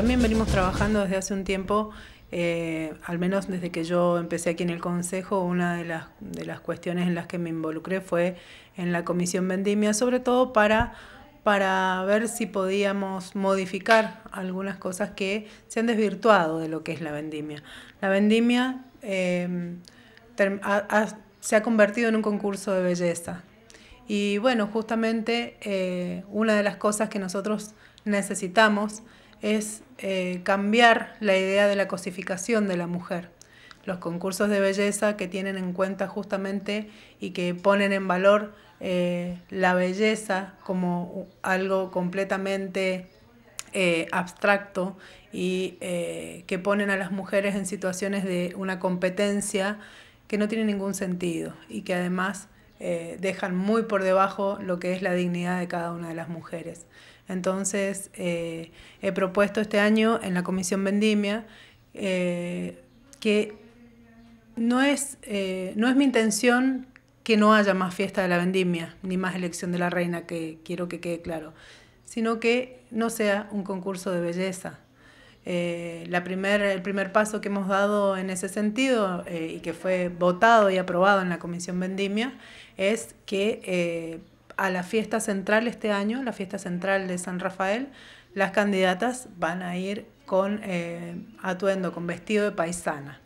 También venimos trabajando desde hace un tiempo, eh, al menos desde que yo empecé aquí en el Consejo, una de las, cuestiones en las que me involucré fue en la Comisión Vendimia, sobre todo para ver si podíamos modificar algunas cosas que se han desvirtuado de lo que es la vendimia. La vendimia em, se ha convertido en un concurso de belleza. Y bueno, justamente eh, una de las cosas que nosotros necesitamos es eh, cambiar la idea de la cosificación de la mujer. Los concursos de belleza que tienen en cuenta justamente y que ponen en valor eh, la belleza como algo completamente eh, abstracto y que ponen a las mujeres en situaciones de una competencia que no tiene ningún sentido y que además eh, dejan muy por debajo lo que es la dignidad de cada una de las mujeres. Entonces, eh, he propuesto este año en la Comisión Vendimia eh, que no es, no es mi intención que no haya más fiesta de la vendimia, ni más elección de la reina, que quiero que quede claro, sino que no sea un concurso de belleza, eh, el primer paso que hemos dado en ese sentido eh, y que fue votado y aprobado en la Comisión Vendimia es que eh, a la fiesta central este año, la fiesta central de San Rafael, las candidatas van a ir con atuendo, con vestido de paisana.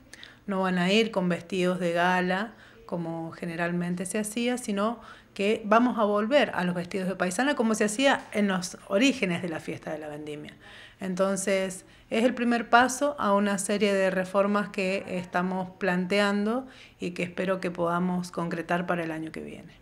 No van a ir con vestidos de gala, como generalmente se hacía, sino que vamos a volver a los vestidos de paisana como se hacía en los orígenes de la fiesta de la vendimia. Entonces, es el primer paso a una serie de reformas que estamos planteando y que espero que podamos concretar para el año que viene.